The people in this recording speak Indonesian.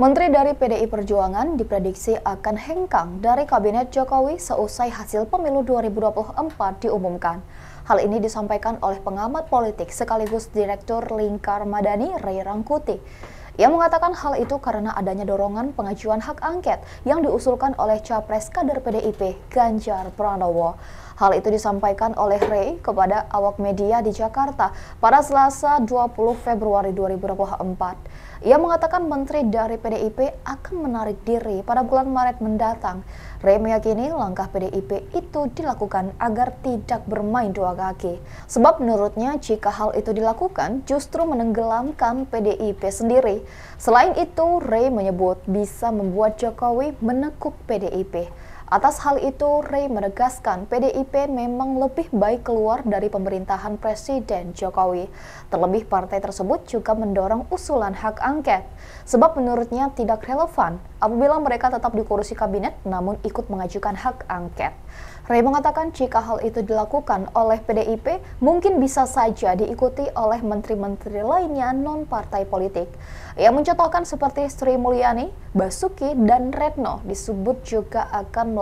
Menteri dari PDI Perjuangan diprediksi akan hengkang dari Kabinet Jokowi seusai hasil pemilu 2024 diumumkan. Hal ini disampaikan oleh pengamat politik sekaligus Direktur Lingkar Madani Ray Rangkuti. Ia mengatakan hal itu karena adanya dorongan pengajuan hak angket yang diusulkan oleh capres kader PDIP Ganjar Pranowo. Hal itu disampaikan oleh Rey kepada awak media di Jakarta pada Selasa 20 Februari 2024. Ia mengatakan menteri dari PDIP akan menarik diri pada bulan Maret mendatang. Rey meyakini langkah PDIP itu dilakukan agar tidak bermain dua kaki. Sebab menurutnya jika hal itu dilakukan justru menenggelamkan PDIP sendiri. Selain itu, Rey menyebut bisa membuat Jokowi menekuk PDIP. Atas hal itu, Ray menegaskan PDIP memang lebih baik keluar dari pemerintahan Presiden Jokowi. Terlebih partai tersebut juga mendorong usulan hak angket, sebab menurutnya tidak relevan apabila mereka tetap di kursi kabinet namun ikut mengajukan hak angket. Ray mengatakan jika hal itu dilakukan oleh PDIP, mungkin bisa saja diikuti oleh menteri-menteri lainnya non-partai politik. Ia mencontohkan seperti Sri Mulyani, Basuki, dan Retno disebut juga akan